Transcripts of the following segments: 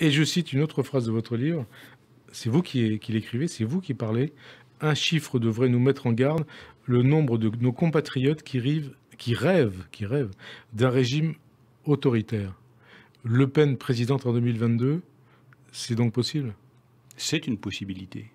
Et je cite une autre phrase de votre livre, c'est vous qui, l'écrivez, c'est vous qui parlez, un chiffre devrait nous mettre en garde, le nombre de nos compatriotes qui, qui rêvent, qui rêvent d'un régime autoritaire. Le Pen présidente en 2022, c'est donc possible C'est une possibilité.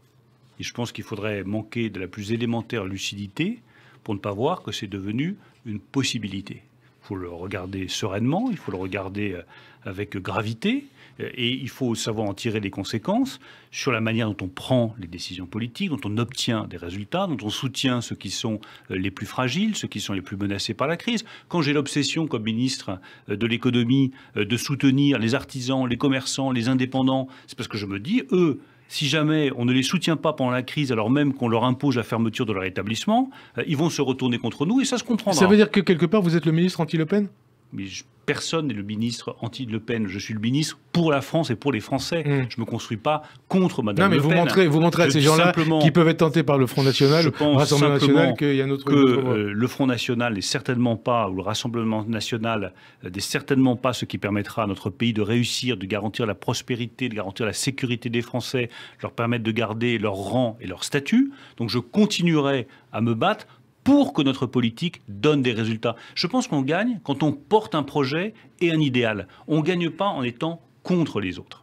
Et je pense qu'il faudrait manquer de la plus élémentaire lucidité pour ne pas voir que c'est devenu une possibilité. Il faut le regarder sereinement, il faut le regarder euh, avec gravité, euh, et il faut savoir en tirer les conséquences sur la manière dont on prend les décisions politiques, dont on obtient des résultats, dont on soutient ceux qui sont euh, les plus fragiles, ceux qui sont les plus menacés par la crise. Quand j'ai l'obsession comme ministre de l'économie de soutenir les artisans, les commerçants, les indépendants, c'est parce que je me dis, eux, si jamais on ne les soutient pas pendant la crise, alors même qu'on leur impose la fermeture de leur établissement, euh, ils vont se retourner contre nous et ça se comprendra. Ça veut dire que quelque part, vous êtes le ministre anti-Le Pen personne n'est le ministre anti-Le Pen. Je suis le ministre pour la France et pour les Français. Hmm. Je ne me construis pas contre Madame Le Pen. Non, mais vous montrez, vous montrez à ces gens-là qui peuvent être tentés par le Front National, le Rassemblement National, qu'il y a un autre... Que euh, le Front National n'est certainement pas, ou le Rassemblement National euh, n'est certainement pas ce qui permettra à notre pays de réussir, de garantir la prospérité, de garantir la sécurité des Français, de leur permettre de garder leur rang et leur statut. Donc je continuerai à me battre pour que notre politique donne des résultats. Je pense qu'on gagne quand on porte un projet et un idéal. On ne gagne pas en étant contre les autres.